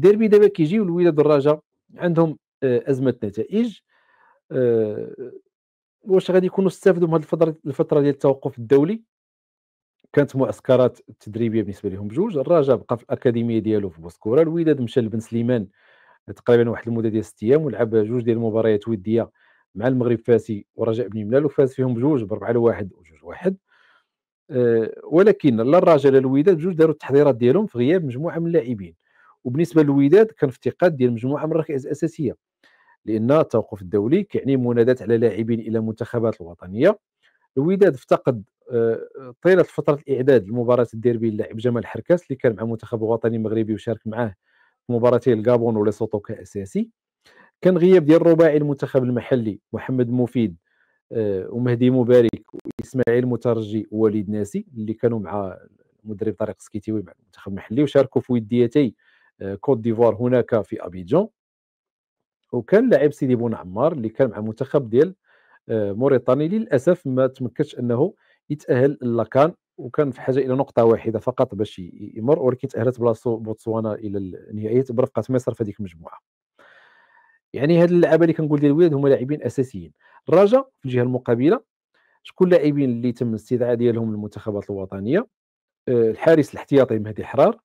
ديربي دابا كيجيو الوداد والرجاء عندهم آه، ازمه نتائج آه، واش غادي يكونوا استفادوا من هذه الفتره الفتره ديال التوقف الدولي كانت معسكرات تدريبيه بالنسبه لهم بجوج الرجاء بقى في الاكاديميه ديالو في بوسكوره الوداد مشى لبن سليمان تقريبا واحد المده ديال ست ايام ولعب جوج ديال المباريات وديه مع المغرب فاسي ورجاء بن ملال وفاز فيهم بجوج بربعه لواحد وجوج واحد آه، ولكن لا الرجاء لا الوداد بجوج داروا التحضيرات ديالهم في غياب مجموعه من اللاعبين وبالنسبه للوداد كان افتقاد ديال مجموعه من الركائز الاساسيه لان التوقف الدولي كيعني منادات على لاعبين الى المنتخبات الوطنيه الوداد افتقد آه، طيله فتره الاعداد لمباراه الديربي اللاعب جمال حركاس اللي كان مع المنتخب الوطني المغربي وشارك معاه في مباراتي الكابون وليسوتو كاساسي كان غياب ديال الرباعي المنتخب المحلي محمد مفيد آه، ومهدي مبارك واسماعيل مترجي ووليد ناسي اللي كانوا مع مدرب طارق سكيتيوي مع المنتخب المحلي وشاركوا في وديتي كوت ديفوار هناك في ابيجان وكان لاعب سيدي بون عمار اللي كان مع المنتخب ديال آه، موريتاني للاسف ما تمكنش انه يتاهل لاكان وكان في حاجه الى نقطه واحده فقط باش يمر ولكن تاهلت بلاصتو بوتسوانا الى النهائيات برفقه مصر في هذيك المجموعه يعني هاد اللعابه اللي كنقول ديال الوداد هما لاعبين اساسيين الرجاء في الجهه المقابله شكون اللاعبين اللي تم الاستدعاء ديالهم للمنتخبات الوطنيه آه، الحارس الاحتياطي مهدي حرار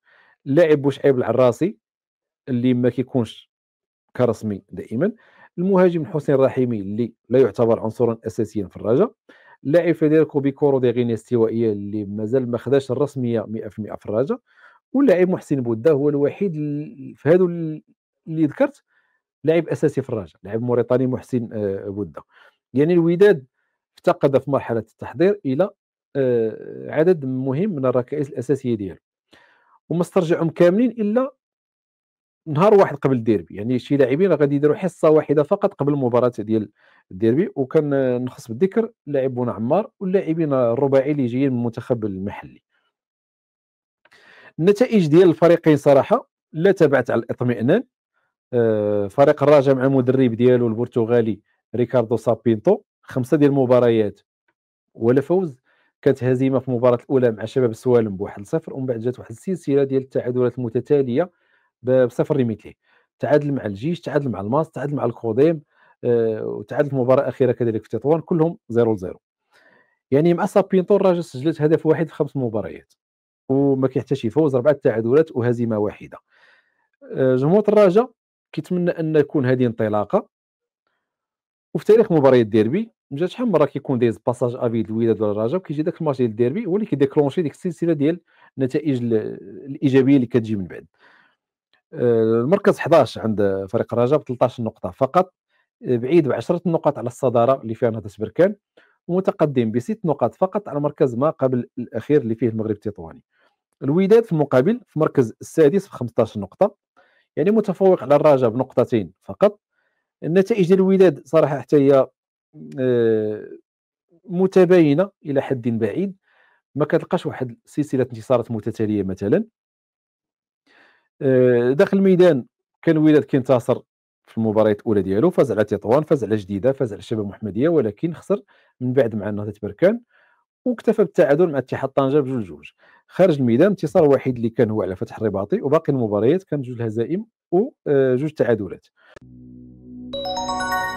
اللاعب شعيب العراسي اللي ما كيكونش كرسمي دائما المهاجم حسين الرحيمي اللي لا يعتبر عنصرا اساسيا في الرجاء اللاعب فيديركو بيكورو غينيا استوائيه اللي مازال ما خداش الرسميه 100% في الرجاء واللاعب محسن بودا هو الوحيد في هادو اللي ذكرت لاعب اساسي في الرجاء لاعب موريتاني محسن آه، بودا يعني الوداد افتقد في مرحله التحضير الى آه، عدد مهم من الركائز الاساسيه ديالو وما استرجعهم كاملين الا نهار واحد قبل الديربي يعني شي لاعبين غادي يديروا حصه واحده فقط قبل المباراه ديال الديربي وكان نخص بالذكر لاعبون عمار واللاعبين الرباعي اللي جايين من المنتخب المحلي النتائج ديال الفريقين صراحه لا تبعت على الاطمئنان آه، فريق الرجاء مع المدرب ديالو البرتغالي ريكاردو سابينتو خمسه ديال المباريات ولا فوز كانت هزيمه في المباراه الاولى مع شباب السوالم بواحد صفر ومن بعد جات واحد السلسله ديال التعادلات المتتاليه بصفر لمثله تعادل مع الجيش تعادل مع الماس تعادل مع الكوديم آه، وتعادل في المباراه الاخيره كذلك في تطوان كلهم 0 0 يعني مع سابينتو الراجل سجلت هدف واحد في خمس مباريات وما كيحتاجش يفوز اربعه تعادلات وهزيمه واحده آه، جمهور الرجاء كيتمنى ان يكون هذه انطلاقه وفي تاريخ مباريات الديربي جات شحال من مره كيكون دايز باساج افيد الوداد ولا الرجاء وكيجي داك الماتش ديال الديربي هو اللي كيديكلونشي ديك السلسله ديال النتائج الايجابيه اللي كتجي من بعد آه، المركز 11 عند فريق الرجاء ب 13 نقطه فقط آه، بعيد ب 10 نقاط على الصداره اللي فيها نهضه بركان ومتقدم بست نقاط فقط على مركز ما قبل الاخير اللي فيه المغرب التطواني الوداد في المقابل في المركز السادس ب 15 نقطه يعني متفوق على الرجاء بنقطتين فقط النتائج ديال الوداد صراحه حتى هي آه، متباينه الى حد بعيد ما كتلقاش واحد سلسله انتصارات متتاليه مثلا آه، داخل الميدان كان الوداد كينتصر في المباريات الاولى ديالو فاز على تطوان فاز على جديده فاز على الشباب المحمديه ولكن خسر من بعد مع نهضه بركان واكتفى بالتعادل مع اتحاد طنجه بجوج جوج خارج الميدان انتصار واحد اللي كان هو على فتح الرباطي وباقي المباريات كانت جوج هزائم وجوج آه، تعادلات Música